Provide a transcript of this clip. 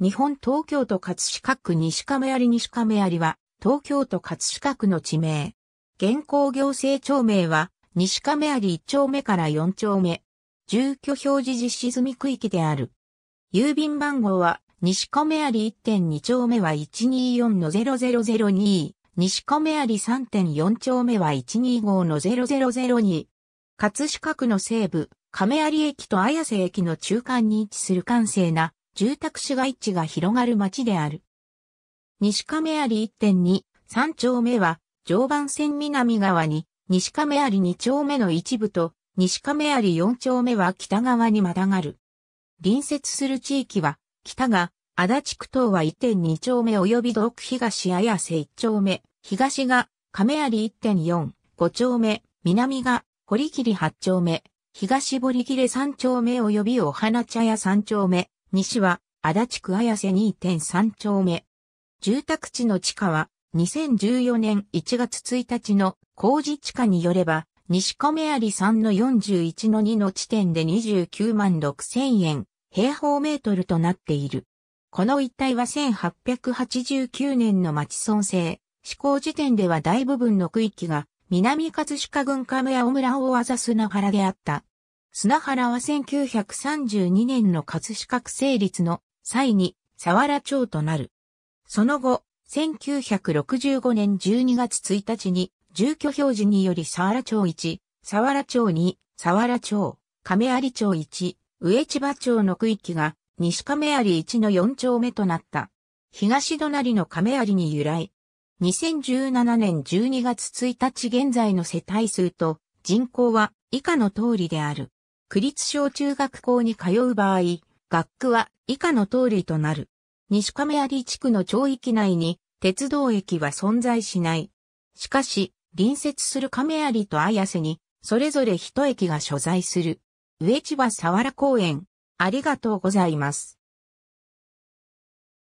日本東京都葛飾区西亀有西亀有は、東京都葛飾区の地名。現行行政町名は、西亀有1丁目から4丁目。住居表示実施済み区域である。郵便番号は、西亀有1.2丁目は124-0002、西亀有3.4丁目は125-0002。葛飾区の西部、亀有駅と綾瀬駅の中間に位置する閑静な住宅市街地が広がる町である。西亀有1.2、3丁目は、常磐線南側に、西亀有2丁目の一部と、西亀有4丁目は北側にまたがる。隣接する地域は、北が、足立区等は1.2丁目及び道区東綾瀬1丁目、東が、亀有1.4、5丁目、南が、堀切8丁目、東堀切3丁目及びお花茶屋3丁目、西は、足立区綾瀬2.3丁目。住宅地の地下は、2014年1月1日の工事地下によれば、西米有さんの41の2の地点で29万6千円、平方メートルとなっている。この一帯は1889年の町村制、施行時点では大部分の区域が、南葛飾郡亀屋小村を技ざすながらであった。砂原は1932年の葛飾区成立の際に佐原町となる。その後、1965年12月1日に住居表示により佐原町1、佐原町2、佐原町、亀有町1、上千葉町の区域が西亀有1の4丁目となった。東隣の亀有に由来。2017年12月1日現在の世帯数と人口は以下の通りである。区立小中学校に通う場合、学区は以下の通りとなる。西亀有地区の町域内に鉄道駅は存在しない。しかし、隣接する亀有と綾瀬に、それぞれ一駅が所在する。上千葉佐原公園。ありがとうございます。